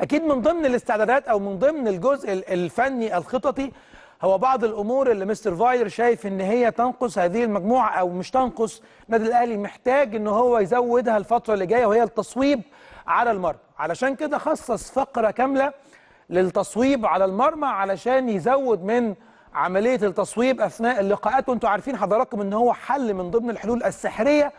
اكيد من ضمن الاستعدادات او من ضمن الجزء الفني الخططي هو بعض الامور اللي مستر فاير شايف ان هي تنقص هذه المجموعه او مش تنقص النادي الاهلي محتاج ان هو يزودها الفتره اللي جايه وهي التصويب على المرمى علشان كده خصص فقره كامله للتصويب على المرمى علشان يزود من عمليه التصويب اثناء اللقاءات وانتم عارفين حضراتكم ان هو حل من ضمن الحلول السحريه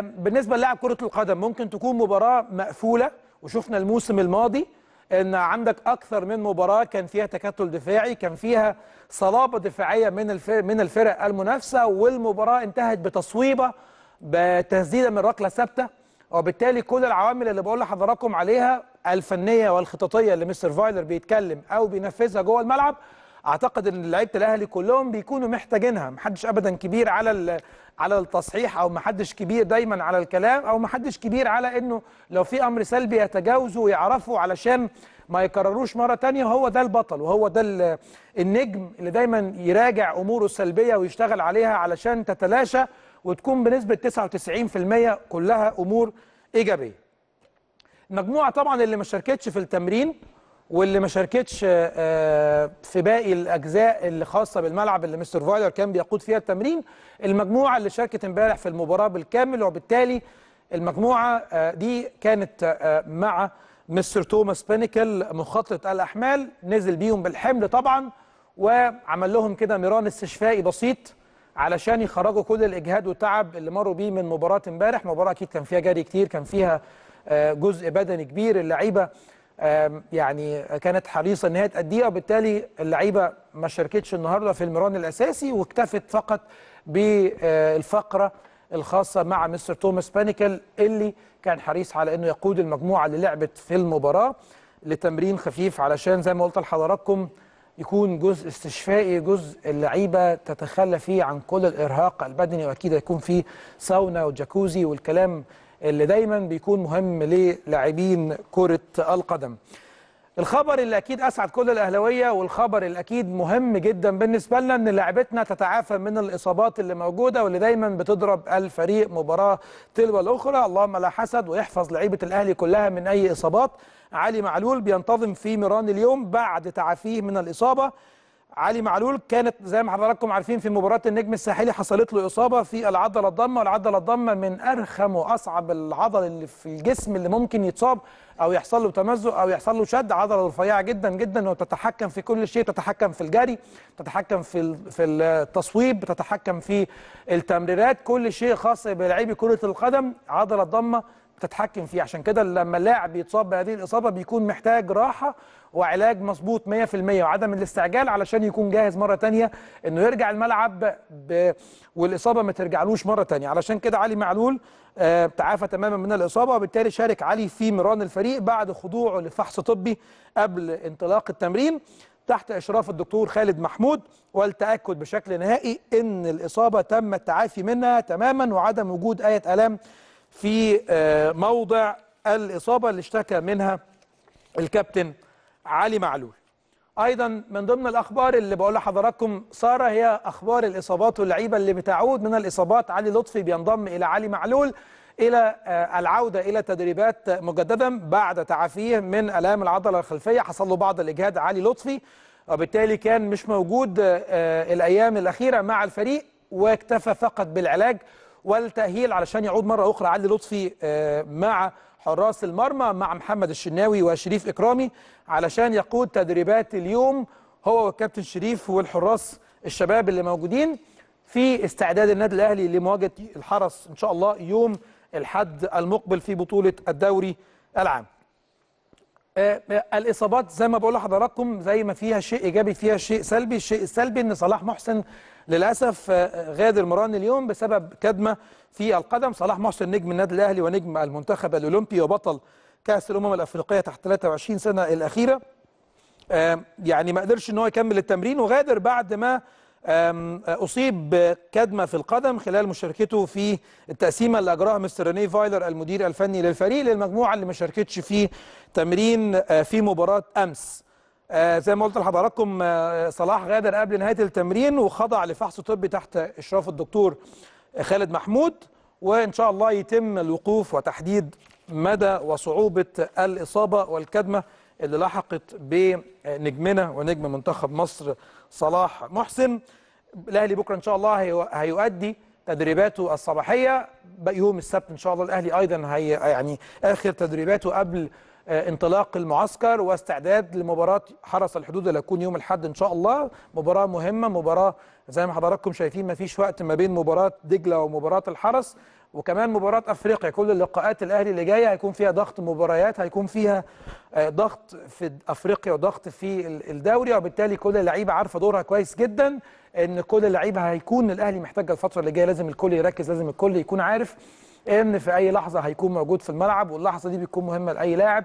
بالنسبه للاعب كره القدم ممكن تكون مباراه مقفوله وشفنا الموسم الماضي ان عندك اكثر من مباراه كان فيها تكتل دفاعي كان فيها صلابه دفاعيه من الفرق من الفرق المنافسه والمباراه انتهت بتصويبه بتسديده من ركله ثابته وبالتالي كل العوامل اللي بقول لحضراتكم عليها الفنيه والخططيه اللي مستر فايلر بيتكلم او بينفذها جوه الملعب اعتقد ان لعيبه الاهلي كلهم بيكونوا محتاجينها محدش ابدا كبير على على التصحيح او محدش كبير دايما على الكلام او محدش كبير على انه لو في امر سلبي يتجاوزه ويعرفه علشان ما يكرروش مره تانية هو ده البطل وهو ده النجم اللي دايما يراجع اموره السلبيه ويشتغل عليها علشان تتلاشى وتكون بنسبه 99% كلها امور ايجابيه المجموعه طبعا اللي ما شاركتش في التمرين واللي ما شاركتش آه، آه، في باقي الاجزاء اللي خاصه بالملعب اللي مستر فايلر كان بيقود فيها التمرين المجموعه اللي شاركت امبارح في المباراه بالكامل وبالتالي المجموعه آه، دي كانت مع مستر توماس بينيكل مخطط الاحمال نزل بيهم بالحمل طبعا وعمل لهم كده ميران استشفائي بسيط علشان يخرجوا كل الاجهاد والتعب اللي مروا بيه من مباراه امبارح مباراه اكيد كان فيها جري كتير كان فيها جزء بدني كبير اللعيبه يعني كانت حريصه ان هي وبالتالي اللعيبه ما شاركتش النهارده في المران الاساسي واكتفت فقط بالفقره الخاصه مع مستر توماس بانيكل اللي كان حريص على انه يقود المجموعه اللي لعبت في المباراه لتمرين خفيف علشان زي ما قلت لحضراتكم يكون جزء استشفائي جزء اللعيبه تتخلى فيه عن كل الارهاق البدني واكيد هيكون فيه ساونا وجاكوزي والكلام اللي دايما بيكون مهم للاعبين كرة القدم الخبر اللي اكيد اسعد كل الاهلاويه والخبر اللي اكيد مهم جدا بالنسبه لنا ان لاعبتنا تتعافى من الاصابات اللي موجوده واللي دايما بتضرب الفريق مباراه تلو الاخرى اللهم لا حسد ويحفظ لعيبه الاهلي كلها من اي اصابات علي معلول بينتظم في ميران اليوم بعد تعافيه من الاصابه علي معلول كانت زي ما حضراتكم عارفين في مباراه النجم الساحلي حصلت له اصابه في العضله الضامه والعضله الضامه من ارخم واصعب العضل اللي في الجسم اللي ممكن يتصاب او يحصل له تمزق او يحصل له شد عضله رفيعه جدا جدا وتتحكم في كل شيء تتحكم في الجري تتحكم في في التصويب تتحكم في التمريرات كل شيء خاص بلاعبي كره القدم عضله ضامه تتحكم فيه عشان كده لما اللاعب يتصاب بهذه الاصابه بيكون محتاج راحه وعلاج مظبوط 100% وعدم الاستعجال علشان يكون جاهز مره ثانيه انه يرجع الملعب ب... والاصابه ما ترجعلوش مره ثانيه علشان كده علي معلول آه، تعافى تماما من الاصابه وبالتالي شارك علي في مران الفريق بعد خضوعه لفحص طبي قبل انطلاق التمرين تحت اشراف الدكتور خالد محمود والتاكد بشكل نهائي ان الاصابه تم التعافي منها تماما وعدم وجود اي الام في آه، موضع الإصابة اللي اشتكى منها الكابتن علي معلول ايضا من ضمن الاخبار اللي بقول لحضراتكم ساره هي اخبار الاصابات واللعيبه اللي بتعود من الاصابات علي لطفي بينضم الى علي معلول الى آه، العوده الى تدريبات مجددا بعد تعافيه من الام العضله الخلفيه حصل له بعض الاجهاد علي لطفي وبالتالي كان مش موجود آه، الايام الاخيره مع الفريق واكتفى فقط بالعلاج والتأهيل علشان يعود مرة أخرى علي لطفي آه، مع حراس المرمى مع محمد الشناوي وشريف إكرامي علشان يقود تدريبات اليوم هو والكابتن شريف والحراس الشباب اللي موجودين في استعداد النادي الأهلي لمواجهة الحرس إن شاء الله يوم الحد المقبل في بطولة الدوري العام آه، آه، الإصابات زي ما بقول لحضراتكم زي ما فيها شيء إيجابي فيها شيء سلبي الشيء السلبي إن صلاح محسن للأسف آه، غادر مران اليوم بسبب كدمة في القدم صلاح محسن نجم النادي الأهلي ونجم المنتخب الأولمبي وبطل كأس الأمم الأفريقية تحت 23 سنة الأخيرة يعني ما قدرش ان هو يكمل التمرين وغادر بعد ما اصيب بكدمه في القدم خلال مشاركته في التقسيمه اللي اجراها مستر ريني فايلر المدير الفني للفريق للمجموعه اللي ما شاركتش في تمرين آه، في مباراه امس آه، زي ما قلت لحضراتكم آه، صلاح غادر قبل نهايه التمرين وخضع لفحص طبي تحت اشراف الدكتور آه، خالد محمود وان شاء الله يتم الوقوف وتحديد مدى وصعوبه الاصابه والكدمه اللي لحقت بنجمنا ونجم منتخب مصر صلاح محسن الاهلي بكره ان شاء الله هيؤدي تدريباته الصباحيه يوم السبت ان شاء الله الاهلي ايضا هي يعني اخر تدريباته قبل آه، انطلاق المعسكر واستعداد لمباراه حرس الحدود اللي هتكون يوم الاحد ان شاء الله مباراه مهمه مباراه زي ما حضراتكم شايفين ما فيش وقت ما بين مباراه دجله ومباراه الحرس وكمان مباراة أفريقيا كل اللقاءات الأهلي اللي جاية هيكون فيها ضغط مباريات هيكون فيها آه، ضغط في أفريقيا وضغط في الدوري وبالتالي كل اللعيبة عارفة دورها كويس جدا إن كل اللعيبة هيكون الأهلي محتاجة الفترة اللي جاية لازم الكل يركز لازم الكل يكون عارف ان في اي لحظه هيكون موجود في الملعب واللحظه دي بتكون مهمه لاي لاعب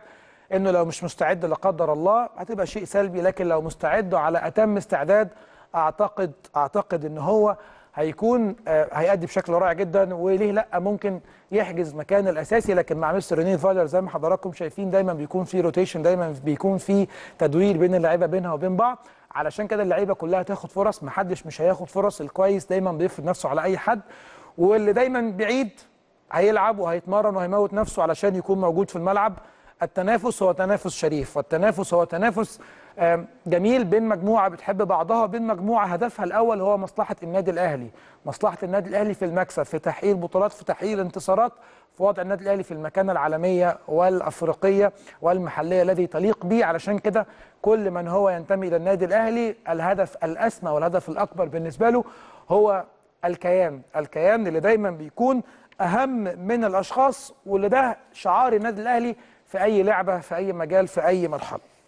انه لو مش مستعد لا قدر الله هتبقى شيء سلبي لكن لو مستعد على اتم استعداد اعتقد اعتقد ان هو هيكون آه، هيأدي بشكل رائع جدا وليه لا ممكن يحجز مكان الاساسي لكن مع مستر رينيه فايلر زي ما حضراتكم شايفين دايما بيكون في روتيشن دايما بيكون في تدوير بين اللعيبه بينها وبين بعض علشان كده اللعيبه كلها تاخد فرص محدش مش هياخد فرص الكويس دايما بيفرض نفسه على اي حد واللي دايما بعيد هيلعب وهيتمرن وهيموت نفسه علشان يكون موجود في الملعب التنافس هو تنافس شريف والتنافس هو تنافس جميل بين مجموعه بتحب بعضها وبين مجموعه هدفها الاول هو مصلحه النادي الاهلي، مصلحه النادي الاهلي في المكسب، في تحقيق بطولات، في تحقيق الانتصارات في وضع النادي الاهلي في المكانه العالميه والافريقيه والمحليه الذي تليق به، علشان كده كل من هو ينتمي الى النادي الاهلي الهدف الاسمى والهدف الاكبر بالنسبه له هو الكيان، الكيان اللي دايما بيكون اهم من الاشخاص واللي ده شعار النادي الاهلي في اي لعبه في اي مجال في اي مرحله